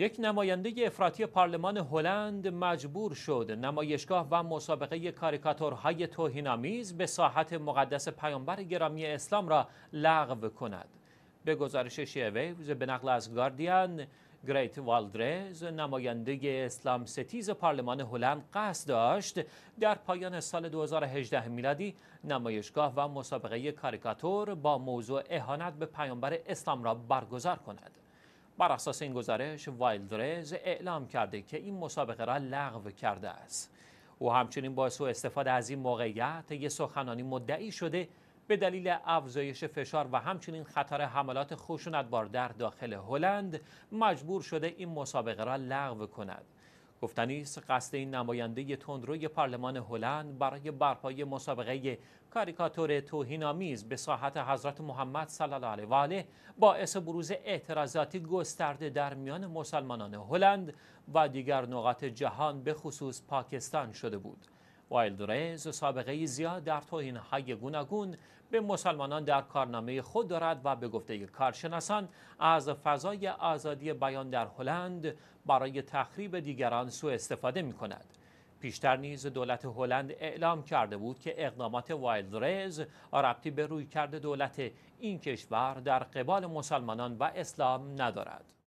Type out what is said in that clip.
یک نماینده افراطی پارلمان هلند مجبور شد نمایشگاه و مسابقه کاریکاتورهای توهینآمیز به ساحت مقدس پیامبر گرامی اسلام را لغو کند به گزارش شیویوز به نقل از گاردین گریت والدرز نماینده اسلام ستیز پارلمان هلند قصد داشت در پایان سال 2018 میلادی نمایشگاه و مسابقه کاریکاتور با موضوع اهانت به پیامبر اسلام را برگزار کند بر اساس این گزارش وایلدرز اعلام کرده که این مسابقه را لغو کرده است او همچنین با سوء استفاده از این موقعیت یه سخنانی مدعی شده به دلیل افزایش فشار و همچنین خطر حملات خشونتبار در داخل هلند مجبور شده این مسابقه را لغو کند گفتنی است قصد این نماینده تندروی پارلمان هلند برای برپای مسابقه کاریکاتور توهینآمیز به ساحت حضرت محمد صلی الله علیه و آله باعث بروز اعتراضاتی گسترده در میان مسلمانان هلند و دیگر نقاط جهان به خصوص پاکستان شده بود. وایلدریز سابقه زیاد در های گوناگون به مسلمانان در کارنامه خود دارد و به گفته کارشناسان از فضای آزادی بیان در هلند برای تخریب دیگران سوء استفاده می کند. پیشتر نیز دولت هلند اعلام کرده بود که اقدامات وایلدریز ربطی به کرده دولت این کشور در قبال مسلمانان و اسلام ندارد.